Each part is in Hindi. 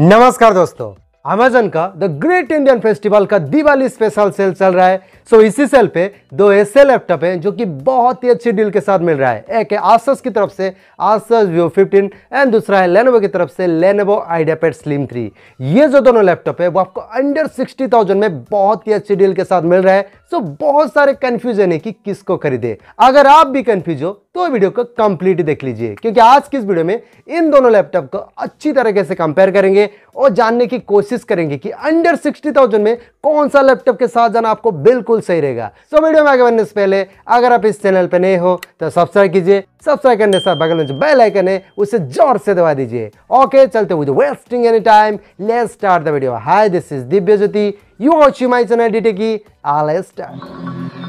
नमस्कार दोस्तों अमेजन का द ग्रेट इंडियन फेस्टिवल का दिवाली स्पेशल सेल चल रहा है सो so, इसी सेल पे दो ऐसे लैपटॉप हैं जो कि बहुत ही अच्छी डील के साथ मिल रहा है एक है आसस की तरफ से आसस व्यू 15 एंड दूसरा है लेनोवो की तरफ से लेनोवो आइडियापेड स्लिम 3 ये जो दोनों लैपटॉप है वो आपको अंडर सिक्सटी थाउजेंड में बहुत ही अच्छी डील के साथ मिल रहा है सो so, बहुत सारे कन्फ्यूजन है कि किसको खरीदे अगर आप भी कन्फ्यूज हो तो वीडियो को कंप्लीट देख लीजिए क्योंकि आज की इस वीडियो में इन दोनों लैपटॉप को अच्छी तरीके से कंपेयर करेंगे और जानने की कोशिश करेंगे कि अंडर सिक्सटी थाउजेंड में कौन सा लैपटॉप के साथ जाना आपको बिल्कुल सही रहेगा सो so, वीडियो में आगे बढ़ने से पहले अगर आप इस चैनल पर नए हो तो सब्सक्राइब कीजिए सब्सक्राइब करने से बगल में जो बेल आइकन है उसे जोर से दबा दीजिए ओके चलते हुए wasting any time let's start the video hi this is Divya Jyoti you watching my channel D techie all start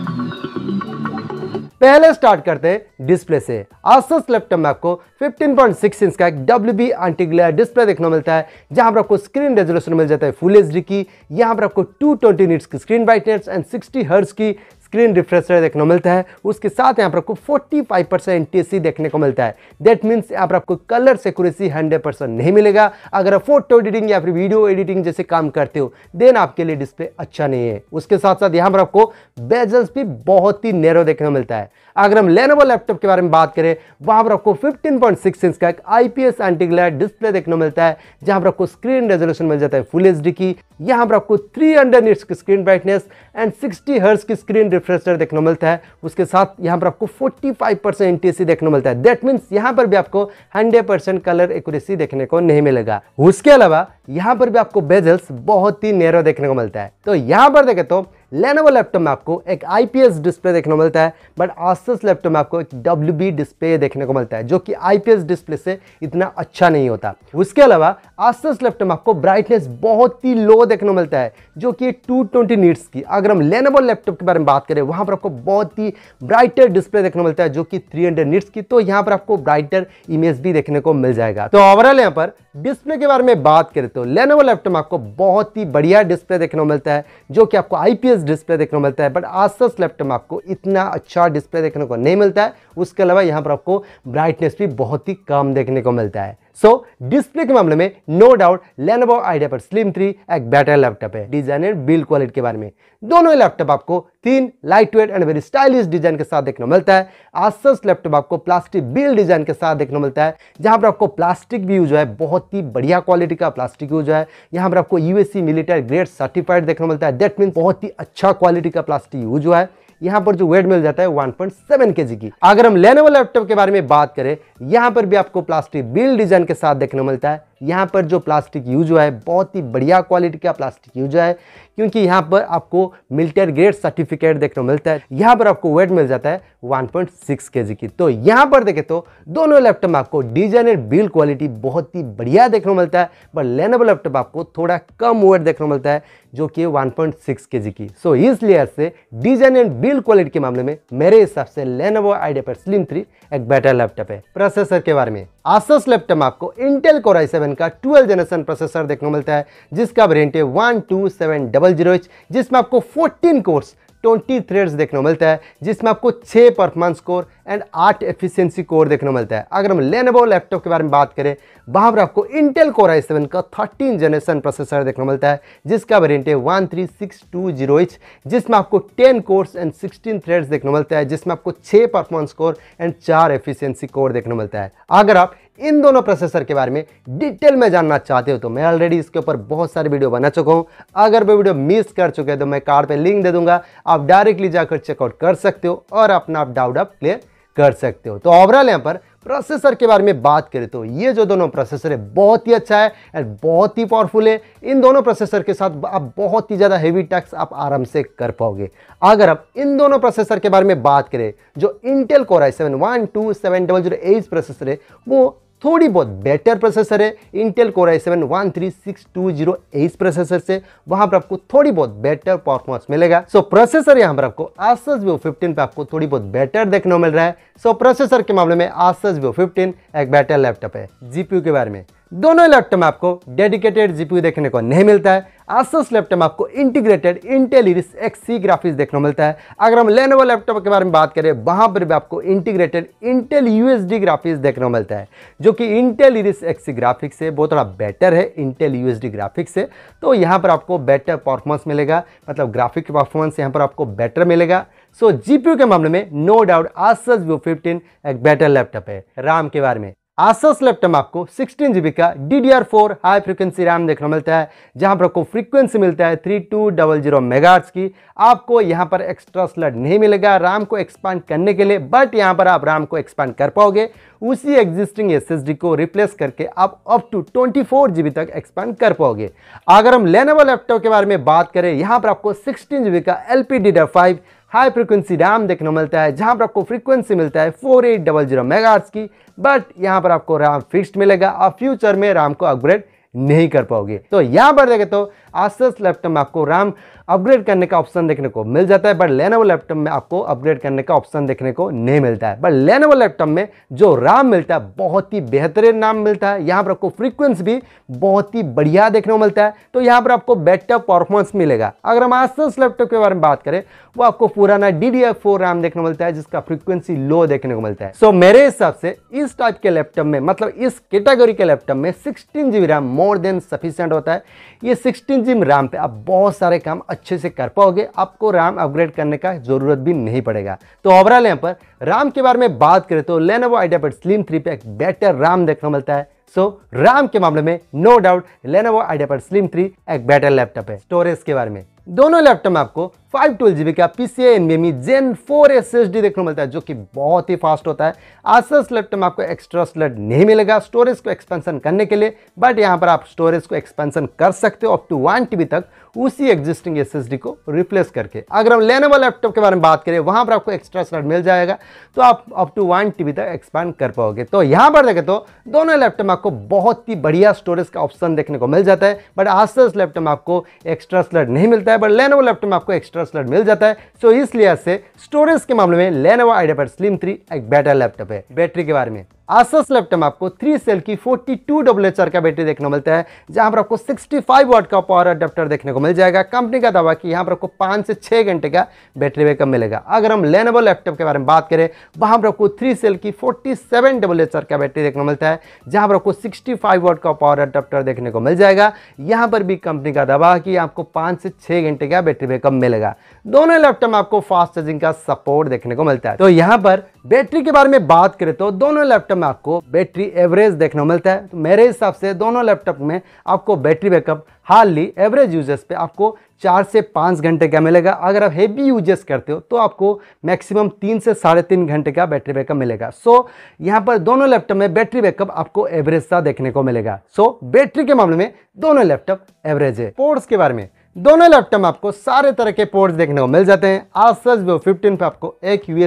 पहले स्टार्ट करते हैं डिस्प्ले से आसस लैपटॉप में आपको 15.6 इंच का एक डब्ल्यू बी एंटीग्लेयर डिस्प्ले देखने को मिलता है जहां पर आपको स्क्रीन रेजोल्यूशन मिल जाता है फुल एच की यहां पर आपको 220 ट्वेंटी की स्क्रीन ब्राइटनेस एंड 60 हर्ट्स की स्क्रीन रिफ्रेशर देखने को मिलता है उसके साथ यहाँ पर आपको 45 परसेंट टी देखने को मिलता है दैट मीन्स यहाँ पर आपको कलर सिक्यूरेसी 100 परसेंट नहीं मिलेगा अगर आप फोटो एडिटिंग या फिर वीडियो एडिटिंग जैसे काम करते हो देन आपके लिए डिस्प्ले अच्छा नहीं है उसके साथ साथ यहाँ पर आपको बेजल्स भी बहुत ही नेरो देखने को मिलता है अगर हम लेनोवो लैपटॉप के बारे में बात करें वहां पर आपको 15.6 इंच का एक आईपीएस एंटीग्लैड डिस्प्ले देखने को मिलता है जहां पर आपको स्क्रीन रेजोल्यूशन मिल जाता है फुल एच की यहां पर आपको 300 हंड्रेड की स्क्रीन ब्राइटनेस एंड 60 हर्ट्स की स्क्रीन रिफ्रेशर देखने को मिलता है उसके साथ यहां पर आपको 45 परसेंट एनटीसी देखने को मिलता है दैट मीन्स यहां पर भी आपको 100 परसेंट कलर एक्यूरेसी देखने को नहीं मिलेगा उसके अलावा यहां पर भी आपको बेजल्स बहुत ही नेरो देखने को मिलता है तो यहां पर देखे तो लेनोवो लैपटॉप में आपको एक आईपीएस डिस्प्ले देखने को मिलता है बट आसस लैपटॉप में आपको एक डब्ल्यू डिस्प्ले देखने को मिलता है जो कि आईपीएस डिस्प्ले से इतना अच्छा नहीं होता उसके अलावा आसस लैपटॉप में आपको ब्राइटनेस बहुत ही लो देखने को मिलता है जो कि टू ट्वेंटी नीट्स की अगर हम लेनोवो लैपटॉप के बारे में बात करें वहाँ पर आपको बहुत ही ब्राइटर डिस्प्ले देखने को मिलता है जो कि थ्री हंड्रेड की तो यहाँ पर आपको ब्राइटर इमेज भी देखने को मिल जाएगा तो ओवरऑल यहाँ पर डिस्प्ले के बारे में बात करें तो लेनोवो लैपटॉप आपको बहुत ही बढ़िया डिस्प्ले देखने को मिलता है जो कि आपको आईपीएस फ्लैशलेस डिस्प्ले देखने को मिलता है बट आसस लैपटॉप में आपको इतना अच्छा डिस्प्ले देखने को नहीं मिलता है उसके अलावा यहाँ पर आपको ब्राइटनेस भी बहुत ही कम देखने को मिलता है सो डिस्प्ले के मामले में no doubt Lenovo IdeaPad slim three एक बेटर लैपटॉप है डिजाइन एंड बिल्ड क्वालिटी के बारे में दोनों लैपटॉप आपको तीन light weight and very stylish design के साथ देखने मिलता है आसस लैपटॉप आपको प्लास्टिक बिल डिजाइन के साथ देखने मिलता है जहां पर आपको प्लास्टिक भी यूज है बहुत ही बढ़िया क्वालिटी का प्लास्टिक यूज है यहां पर आपको यूएससी मिलिटरी ग्रेड सर्टिफाइड देखने मिलता है दैट मीन बहुत ही अच्छा क्वालिटी का प्लास्टिक यूज हुआ है यहाँ पर जो वेट मिल जाता है 1.7 केजी की अगर हम लेनोवो लैपटॉप के बारे में बात करें यहाँ पर भी आपको प्लास्टिक बिल डिज़ाइन के साथ देखने मिलता है यहाँ पर जो प्लास्टिक यूज हुआ है बहुत ही बढ़िया क्वालिटी का प्लास्टिक यूज हुआ है क्योंकि यहाँ पर आपको मिलिटरी ग्रेड सर्टिफिकेट देखने मिलता है यहाँ पर आपको वेट मिल जाता है 1.6 पॉइंट की तो यहाँ पर देखे तो दोनों लैपटॉप आपको डिजाइन एंड बिल क्वालिटी बहुत ही बढ़िया देखने को मिलता है पर लेनेबल लैपटॉप आपको थोड़ा कम वेट देखने को मिलता है जो कि वन पॉइंट की सो इस लेयर से डिजाइन एंड बिल क्वालिटी के मामले में मेरे हिसाब से Lenovo IdeaPad slim three एक बेटर लैपटॉप है प्रोसेसर के बारे में आसस लैपटॉप आपको इंटेल कोर आई सेवन का ट्वेल्व जनरेशन प्रोसेसर देखने को मिलता है जिसका वेरियंट है one two seven double zero H जिसमें आपको फोर्टीन कोर्स ट्वेंटी थ्रेड्स देखने को मिलता है जिसमें आपको छः परफॉर्मेंस स्कोर एंड आठ एफिशिएंसी कोर देखने को मिलता है अगर हम लेनेवो लैपटॉप के बारे में बात करें वहाँ पर आपको इंटेल कोर आई सेवन का थर्टीन जनरेशन प्रोसेसर देखने को मिलता है जिसका वेरियंट है one three six two zero H जिसमें आपको ten cores and sixteen threads देखने को मिलता है जिसमें आपको छः परफॉर्मेंस कोर एंड चार एफिशियंसी कोर देखने को मिलता है अगर आप इन दोनों प्रोसेसर के बारे में डिटेल में जानना चाहते हो तो मैं ऑलरेडी इसके ऊपर बहुत सारे वीडियो बना चुका हूँ अगर वो वीडियो मिस कर चुके हैं तो मैं कार्ड पे लिंक दे दूंगा आप डायरेक्टली जाकर चेकआउट कर सकते हो और अपना आप डाउट आप क्लियर कर सकते हो तो ओवरऑल यहाँ पर प्रोसेसर के बारे में बात करें तो ये जो दोनों प्रोसेसर है बहुत ही अच्छा है एंड बहुत ही पावरफुल है इन दोनों प्रोसेसर के साथ आप बहुत ही ज़्यादा हेवी टैक्स आप आराम से कर पाओगे अगर आप इन दोनों प्रोसेसर के बारे में बात करें जो Intel core i seven one two seven double zero eight processor है वो थोड़ी बहुत बेटर प्रोसेसर है Intel core i seven one three six two zero S processor से वहां पर आपको थोड़ी बहुत बेटर परफॉर्मेंस मिलेगा सो so, प्रोसेसर यहां पर आपको आसस व्यू फिफ्टीन पर आपको थोड़ी बहुत बेटर देखने को मिल रहा है सो so, प्रोसेसर के मामले में आसस व्यू फिफ्टीन एक बेटर लैपटॉप है जीपीयू के बारे में दोनों लैपटॉप में आपको डेडिकेटेड जीपीयू देखने को नहीं मिलता है आसोस लैपटॉप में आपको इंटीग्रेटेड इंटेलिरिस एक्सी ग्राफिक्स देखने को मिलता है अगर हम लेनोवो लैपटॉप के बारे में बात करें वहाँ पर भी आपको इंटीग्रेटेड इंटेल यूएसडी ग्राफिक्स देखने को मिलता है जो कि इंटेल इरिस एक्सी ग्राफिक्स से बहुत थोड़ा बेटर है इंटेल यूएसडी ग्राफिक्स से तो यहाँ पर आपको बेटर परफॉर्मेंस मिलेगा मतलब ग्राफिक परफॉर्मेंस यहाँ पर आपको बेटर मिलेगा सो so, जीपीयू के मामले में no doubt Asus view fifteen एक बेटर लैपटॉप है राम के बारे में आसस लैपटॉप आपको 16 जीबी का D D R four high frequency RAM देखने को मिलता है जहां पर आपको फ्रीक्वेंसी मिलता है three two double zero megahertz की आपको यहां पर एक्स्ट्रा स्लड नहीं मिलेगा रैम को एक्सपांड करने के लिए बट यहां पर आप रैम को एक्सपांड कर पाओगे उसी एग्जिस्टिंग एसएसडी को रिप्लेस करके आप अप टू 24 जीबी तक एक्सपांड कर पाओगे अगर हम लेनेवल लैपटॉप के बारे में बात करें यहाँ पर आपको सिक्सटीन का L P D five high frequency RAM देखने को मिलता है जहाँ पर आपको फ्रीक्वेंसी मिलता है four eight double zero mega की बट यहाँ पर आपको रैम फिक्स्ड मिलेगा और फ्यूचर में रैम को अपग्रेड नहीं कर पाओगे तो यहाँ पर देखे तो आसस लैपटॉप में आपको रैम अपग्रेड करने का ऑप्शन देखने को मिल जाता है बट लेनेवो लैपटॉप में आपको अपग्रेड करने का ऑप्शन देखने को नहीं मिलता है बट लेनेवो लैपटॉप में जो राम मिलता है बहुत ही बेहतरीन नाम मिलता है यहाँ पर आपको फ्रीक्वेंस भी बहुत ही बढ़िया देखने को मिलता है तो यहाँ पर आपको बेटर परफॉर्मेंस मिलेगा अगर हम आज लैपटॉप के बारे में बात करें वो आपको पुराना डी डी रैम देखने को मिलता है जिसका फ्रीक्वेंसी लो देखने को मिलता है सो मेरे हिसाब से इस टाइप के लैपटॉप में मतलब इस कैटेगरी के लैपटॉप में sixteen G RAM more than sufficient होता है ये सिक्सटीन जी रैम पर आप बहुत सारे काम अच्छे अच्छे से कर पाओगे आपको रैम अपग्रेड करने का ज़रूरत भी नहीं पड़ेगा तो ओवरऑल यहाँ पर रैम के बारे में बात करें तो लेनोवो आइडियापेड स्लिम थ्री पे एक बेटर रैम देखने मिलता है सो so, रैम के मामले में no doubt Lenovo IdeaPad slim three एक बेटर लैपटॉप है स्टोरेज के बारे में दोनों लैपटॉप में आपको फाइव ट्वेल्व जी बी का P C B gen four S S D देखने को मिलता है जो कि बहुत ही फास्ट होता है आसर स्लट में आपको एक्स्ट्रा स्लट नहीं मिलेगा स्टोरेज को एक्सपेंशन करने के लिए बट यहाँ पर आप स्टोरेज को एक्सपेंशन कर सकते हो अप टू वन टी तक उसी एग्जिस्टिंग एस एस डी को रिप्लेस करके अगर हम लेने वाले लैपटॉप के बारे में बात करें वहाँ पर आपको एक्स्ट्रा स्लट मिल जाएगा तो आप अप टू वन टी तक एक्सपेंड कर पाओगे तो यहाँ पर देखें तो दोनों लैपटॉप आपको बहुत ही बढ़िया स्टोरेज का ऑप्शन देखने को मिल जाता है बट आसर लैपटॉप आपको एक्स्ट्रा स्लट नहीं मिलता है बट लेने वाले लैपटॉप में आपको एक्स्ट्रा एक्स्ट्रा स्लॉट मिल जाता है सो इस लिहाज से स्टोरेज के मामले में लेनोवा आइडियापैड स्लिम थ्री एक बेटर लैपटॉप है बैटरी के बारे में आसस लैपटॉप में आपको थ्री सेल की forty two W H R का बैटरी देखने को मिलता है जहां पर आपको सिक्सटी फाइव वाट का पावर अडेप्टर देखने को मिल जाएगा कंपनी का दावा कि यहां पर आपको पांच से छह घंटे का बैटरी बैकअप मिलेगा अगर हम लेनेबल लैपटॉप के बारे में बात करें वहां पर आपको थ्री सेल की forty seven W H R का बैटरी देखने को मिलता है जहाँ पर आपको सिक्सटी फाइव वाट का पावर अडेप्टर देखने को मिल जाएगा यहाँ पर भी कंपनी का दावा कि आपको पाँच से छः घंटे का बैटरी बैकअप मिलेगा दोनों लैपटॉप आपको फास्ट चार्जिंग का सपोर्ट देखने को मिलता है तो यहाँ पर बैटरी के बारे में बात करें तो दोनों लैपटॉप में आपको बैटरी एवरेज देखने को मिलता है तो मेरे हिसाब से दोनों लैपटॉप में आपको battery backup hardly average users पे आपको चार से पाँच घंटे का मिलेगा अगर आप हैवी यूजर्स करते हो तो आपको मैक्सिमम तीन से साढ़े तीन घंटे का बैटरी बैकअप मिलेगा सो so, यहाँ पर दोनों लैपटॉप में बैटरी बैकअप आपको एवरेज सा देखने को मिलेगा सो so, बैटरी के मामले में दोनों लैपटॉप एवरेज है पोर्ट्स के बारे में दोनों लैपटॉप में आपको सारे तरह के पोर्ट्स देखने को मिल जाते हैं आज सच वो फिफ्टीन पर आपको एक यू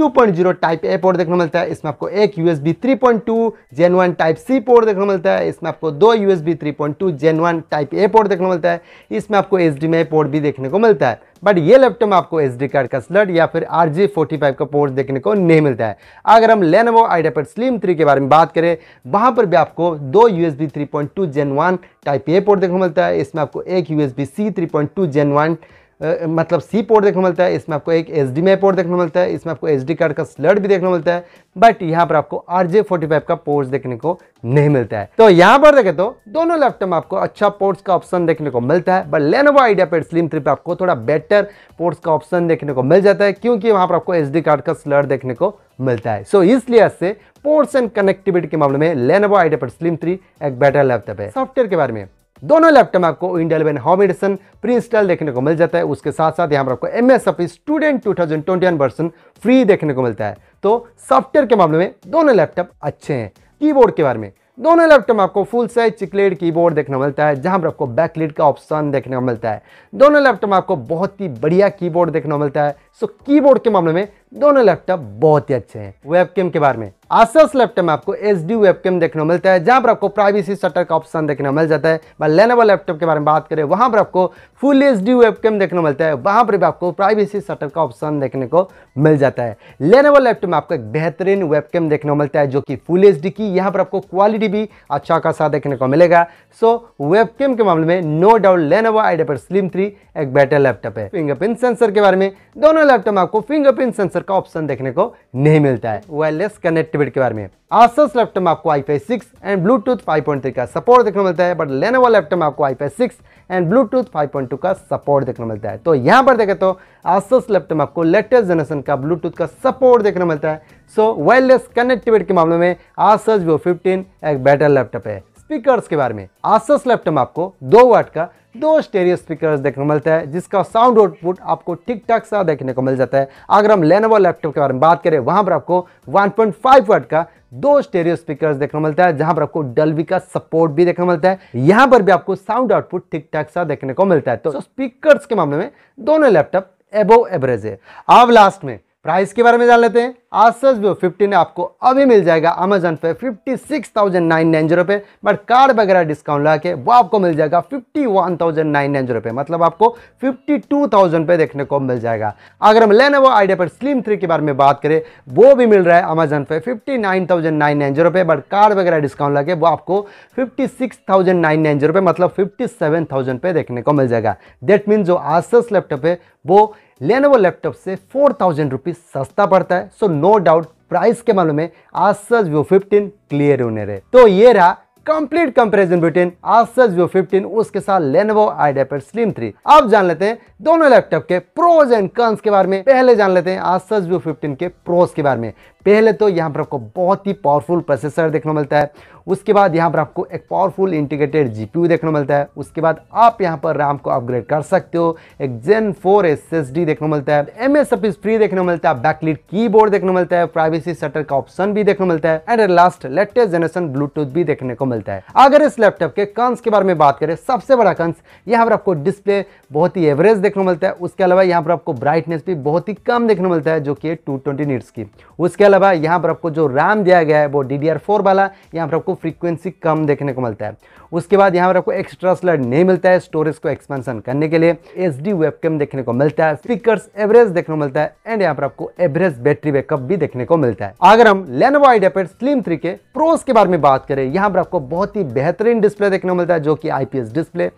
2.0 टाइप ए पोर्ट देखने मिलता है इसमें आपको एक U S B three point two gen one type C port देखने मिलता है इसमें आपको दो U S B three point two gen one type A port देखने मिलता है इसमें आपको एच डी में पोर्ट भी देखने को मिलता है बट ये लैपटॉप आपको एच डी कार्ड का स्लट या फिर आर जी फोर्टी फाइव का पोर्ट देखने को नहीं मिलता है अगर हम लेनोवो आईडेपेड स्लिम थ्री के बारे में बात करें वहाँ पर भी आपको दो U S B three point two gen one type A port देखने को मिलता है इसमें आपको एक U S B C three point two gen one मतलब सी पोर्ट देखने मिलता है इसमें आपको एक एच डी पोर्ट देखने मिलता है इसमें आपको एच डी कार्ड का स्लट भी देखने मिलता है बट यहाँ पर आपको आर जे फोर्टी फाइव का पोर्ट्स देखने को नहीं मिलता है तो यहाँ पर देखे तो दोनों लैपटॉप में आपको अच्छा पोर्ट्स का ऑप्शन देखने को मिलता है but Lenovo IdeaPad slim three पे आपको थोड़ा बेटर पोर्ट्स का ऑप्शन देखने को मिल जाता है क्योंकि वहाँ पर आपको एच डी कार्ड का स्लट देखने को मिलता है सो so, इस लिहाज से पोर्ट्स एंड कनेक्टिविटी के मामले में Lenovo IdeaPad slim three एक बेटर लैपटॉप है सॉफ्टवेयर के बारे में दोनों लैपटॉप में आपको India eleven home edition preinstall देखने को मिल जाता है उसके साथ साथ यहाँ पर आपको M S office student two thousand twenty one version free देखने को मिलता है तो सॉफ्टवेयर के मामले में दोनों लैपटॉप अच्छे हैं कीबोर्ड के बारे में दोनों लैपटॉप में आपको फुल साइज की कीबोर्ड देखने को मिलता है जहां पर आपको बैकलेट का ऑप्शन देखने को मिलता है दोनों लैपटॉप में आपको बहुत ही बढ़िया कीबोर्ड देखने को मिलता है सो कीबोर्ड के मामले में दोनों लैपटॉप बहुत ही अच्छे हैं वेबकैम के बारे में आसर्स लैपटॉप में आपको एच डी वेबकैम देखने को मिलता है जहां पर आपको प्राइवेसी शटर का ऑप्शन देखने को मिल जाता है मैं लेनेवा लैपटॉप के बारे में बात करें वहां पर आपको फुल एच डी वेबकैम देखने को मिलता है वहां पर भी आपको प्राइवेसी शटर का ऑप्शन देखने को मिल जाता है लेनेवा लैपटॉप में आपको एक बेहतरीन वेबकैम देखने को मिलता है जो कि फुल एच की यहाँ पर आपको क्वालिटी भी अच्छा खासा देखने को मिलेगा सो वेबकैम के मामले में no doubt Lenovo IdeaPad slim three एक बेटर लैपटॉप है फिंगरप्रिंट सेंसर के बारे में दोनों लैपटॉप में आपको फिंगरप्रिंट सेंसर फीचर का ऑप्शन देखने को नहीं मिलता है वायरलेस कनेक्टिविटी के बारे में आसस लैपटॉप में आपको wifi six and bluetooth five point three का सपोर्ट देखने को मिलता है बट लेने वाला लैपटॉप में आपको wifi six and bluetooth five point two का सपोर्ट देखने को मिलता है तो यहाँ पर देखें तो आसस लैपटॉप आपको लेटेस्ट जनरेशन का ब्लूटूथ का सपोर्ट देखने को मिलता है सो वायरलेस कनेक्टिविटी के मामले में आसस वो फिफ्टीन एक बेटर लैपटॉप है स्पीकर्स के बारे में आसस लैपटॉप आपको दो वाट का दो स्टेरियो स्पीकर देखने को मिलता है जिसका साउंड आउटपुट आपको ठीक ठाक सा देखने को मिल जाता है अगर हम लेनोवो लैपटॉप के बारे में बात करें वहां पर आपको 1.5 वाट का दो स्टेरियो स्पीकर्स देखने को मिलता है जहां पर आपको डलवी का सपोर्ट भी देखने को मिलता है यहां पर भी आपको साउंड आउटपुट ठीक ठाक सा देखने को मिलता है तो स्पीकर के मामले में दोनों लैपटॉप एबो एवरेज है अब लास्ट में प्राइस के बारे में जान लेते हैं आसस वीवो फिफ्टीन आपको अभी मिल जाएगा अमेजन पे fifty six thousand nine nine zero पे बट कार्ड वगैरह डिस्काउंट लगा के वो आपको मिल जाएगा fifty one thousand nine nine zero पे मतलब आपको फिफ्टी टू थाउजेंड पे देखने को मिल जाएगा अगर हम लेने वो आइडिया पर स्लिम थ्री के बारे में बात करें वो भी मिल रहा है अमेजन पे fifty nine thousand nine nine zero पे बट कार्ड वगैरह डिस्काउंट लगा के वो आपको fifty six thousand nine nine zero पे मतलब फिफ्टी सेवन थाउजेंड पे देखने को मिल जाएगा देट मीन जो आसस लैपटॉप है वो लेनोवो लैपटॉप से फोर थाउजेंड रुपीज़ सस्ता पड़ता है सो नो डाउट प्राइस के मामले में आसस व्यू 15 क्लियर होने रहे तो ये रहा complete comparison between Asus view 15 उसके साथ लेनोवो आईडेपर स्लिम 3 अब जान लेते हैं दोनों लैपटॉप के प्रोज एंड कॉन्स के बारे में पहले जान लेते हैं आसस व्यू 15 के प्रोज के बारे में पहले तो यहाँ पर आपको बहुत ही पावरफुल प्रोसेसर देखने को मिलता है उसके बाद यहाँ पर आपको एक पावरफुल इंटीग्रेटेड जीपीयू देखने को मिलता है उसके बाद आप यहाँ पर रैम को अपग्रेड कर सकते हो एक gen four S S D देखने को मिलता है एम एस एफ फ्री देखने को मिलता है बैकलिट की बोर्ड देखने को मिलता है प्राइवेसी सेटर का ऑप्शन भी देखने को मिलता है and last latest generation bluetooth भी देखने को मिलता है अगर इस लैपटॉप के कंस के बारे में बात करें सबसे बड़ा कंस यहाँ पर आपको डिस्प्ले बहुत ही एवरेज देखने को मिलता है उसके अलावा यहाँ पर आपको ब्राइटनेस भी बहुत ही कम देखने को मिलता है जो कि टू ट्वेंटी की उसके अलावा यहाँ पर आपको जो रैम दिया गया है वो डी वाला यहाँ पर आपको फ्रीक्वेंसी कम देखने को मिलता है उसके बाद यहाँ पर आपको एक्स्ट्रा स्लट नहीं मिलता है स्टोरेज को एक्सपेंशन करने के लिए एच डी देखने को मिलता है स्पीकर एवरेज देखने को मिलता है एंड यहाँ पर आपको एवरेज बैटरी बैकअप भी देखने को मिलता है अगर हम लेनोवो आइडिया स्लिम थ्री के प्रोस के बारे में बात करें यहाँ पर आपको बहुत ही बेहतरीन डिस्प्ले देखने को मिलता है जो कि आईपीएस डिस्प्ले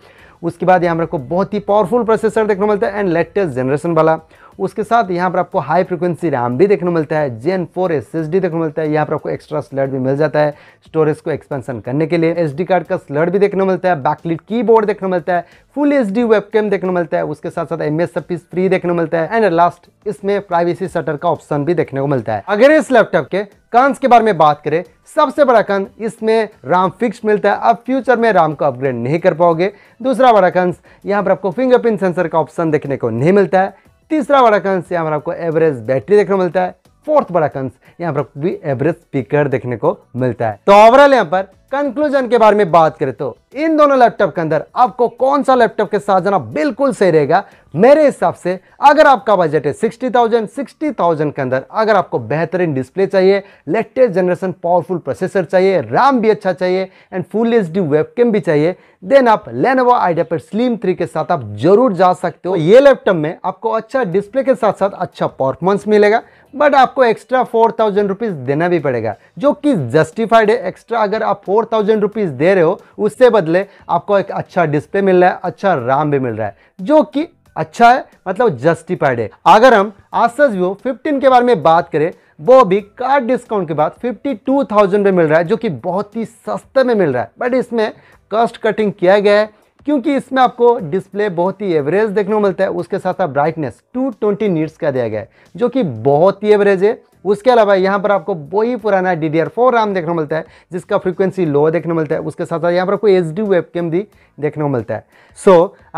उसके बाद यहाँ पर आपको बहुत ही पावरफुल प्रोसेसर देखने को मिलता है एंड लेटेस्ट जनरेशन वाला उसके साथ यहाँ पर आपको हाई फ्रिक्वेंसी रैम भी देखने मिलता है gen four S S D देखने मिलता है यहाँ पर आपको एक्स्ट्रा स्लड भी मिल जाता है स्टोरेज को एक्सपेंशन करने के लिए एस डी कार्ड का स्लड भी देखने मिलता है बैकलिट की बोर्ड देखने मिलता है full H D webcam देखने मिलता है उसके साथ साथ एम एस फ्री देखने मिलता है एंड लास्ट इसमें प्राइवेसी शटर का ऑप्शन भी देखने को मिलता है अगर इस लैपटॉप के कंस के बारे में बात करें सबसे बड़ा कंस इसमें राम फिक्स मिलता है अब फ्यूचर में राम को अपग्रेड नहीं कर पाओगे दूसरा बड़ा कंस यहाँ पर आपको फिंगरप्रिंट सेंसर का ऑप्शन देखने को नहीं मिलता है तीसरा बड़ा कंस यहाँ पर आपको एवरेज बैटरी देखने को मिलता है फोर्थ बड़ा कंस यहाँ पर भी एवरेज स्पीकर देखने को मिलता है तो ओवरऑल यहाँ पर कंक्लूजन के बारे में बात करें तो इन दोनों लैपटॉप के अंदर आपको कौन सा लैपटॉप के साथ जाना बिल्कुल सही रहेगा मेरे हिसाब से अगर आपका बजट है 60,000 60,000 के अंदर अगर आपको बेहतरीन डिस्प्ले चाहिए लेटेस्ट जनरेशन पावरफुल प्रोसेसर चाहिए रैम भी अच्छा चाहिए एंड फुल एच डी भी चाहिए देन आप Lenovo IdeaPad slim three के साथ आप जरूर जा सकते हो ये लैपटॉप में आपको अच्छा डिस्प्ले के साथ साथ अच्छा परफॉर्मेंस मिलेगा बट आपको एक्स्ट्रा फोर थाउजेंड रुपीज़ देना भी पड़ेगा जो कि जस्टिफाइड है एक्स्ट्रा अगर आप फोर फोर थाउजेंड रुपीज़ दे रहे हो उससे बदले आपको एक अच्छा डिस्प्ले मिल रहा है अच्छा राम भी मिल रहा है जो कि अच्छा है मतलब जस्टिफाइड है अगर हम आसस व्यू फिफ्टीन के बारे में बात करें वो भी कार्ड डिस्काउंट के बाद 52,000 में मिल रहा है जो कि बहुत ही सस्ते में मिल रहा है बट इसमें कॉस्ट कटिंग किया गया है क्योंकि इसमें आपको डिस्प्ले बहुत ही एवरेज देखने को मिलता है उसके साथ साथ ब्राइटनेस 220 ट्वेंटी नीट्स का दिया गया है जो कि बहुत ही एवरेज है उसके अलावा यहाँ पर आपको वही पुराना डी डी आर फोर देखने को मिलता है जिसका फ्रीक्वेंसी लो देखने को मिलता है उसके साथ साथ यहाँ पर आपको एच डी वेब भी देखने को मिलता है सो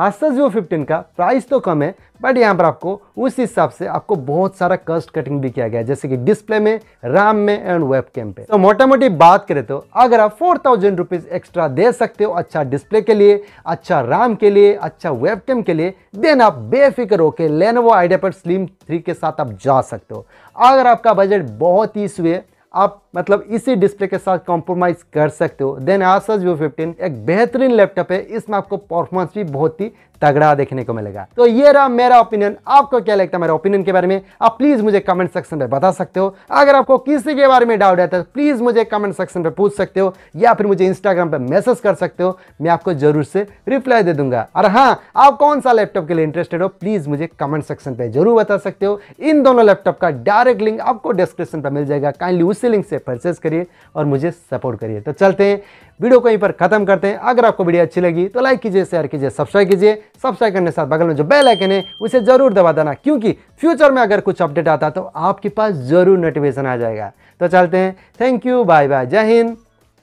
आस्ता जियो फिफ्टीन का प्राइस तो कम है बट यहाँ पर आपको उस हिसाब से आपको बहुत सारा कस्ट कटिंग भी किया गया है जैसे कि डिस्प्ले में रैम में एंड वेब कैम पे तो मोटा मोटी बात करें तो अगर आप फोर थाउजेंड रुपीज एक्स्ट्रा दे सकते हो अच्छा डिस्प्ले के लिए अच्छा रैम के लिए अच्छा वेब कैम के लिए देन आप बेफिक्र होकर Lenovo IdeaPad slim three के साथ आप जा सकते हो अगर आपका बजट बहुत ही सुए आप मतलब इसी डिस्प्ले के साथ कॉम्प्रोमाइज कर सकते हो देन आसस व्यू फिफ्टीन एक बेहतरीन लैपटॉप है इसमें आपको परफॉर्मेंस भी बहुत ही तगड़ा देखने को मिलेगा तो ये रहा मेरा ओपिनियन आपको क्या लगता है मेरे ओपिनियन के बारे में आप प्लीज़ मुझे कमेंट सेक्शन में बता सकते हो अगर आपको किसी के बारे में डाउट है तो प्लीज़ मुझे कमेंट सेक्शन में पूछ सकते हो या फिर मुझे इंस्टाग्राम पर मैसेज कर सकते हो मैं आपको जरूर से रिप्लाई दे दूंगा और हाँ आप कौन सा लैपटॉप के लिए इंटरेस्टेड हो प्लीज़ मुझे कमेंट सेक्शन पर जरूर बता सकते हो इन दोनों लैपटॉप का डायरेक्ट लिंक आपको डिस्क्रिप्शन पर मिल जाएगा काइंडली उसी लिंक से परचेज करिए और मुझे सपोर्ट करिए तो चलते हैं वीडियो को यहीं पर खत्म करते हैं अगर आपको वीडियो अच्छी लगी तो लाइक कीजिए शेयर कीजिए सब्सक्राइब कीजिए सब्सक्राइब करने के साथ बगल में जो बेल आइकन है उसे जरूर दबा देना क्योंकि फ्यूचर में अगर कुछ अपडेट आता तो आपके पास जरूर नोटिफिकेशन आ जाएगा तो चलते हैं थैंक यू बाय बाय जय हिंद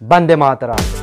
बंदे मातरा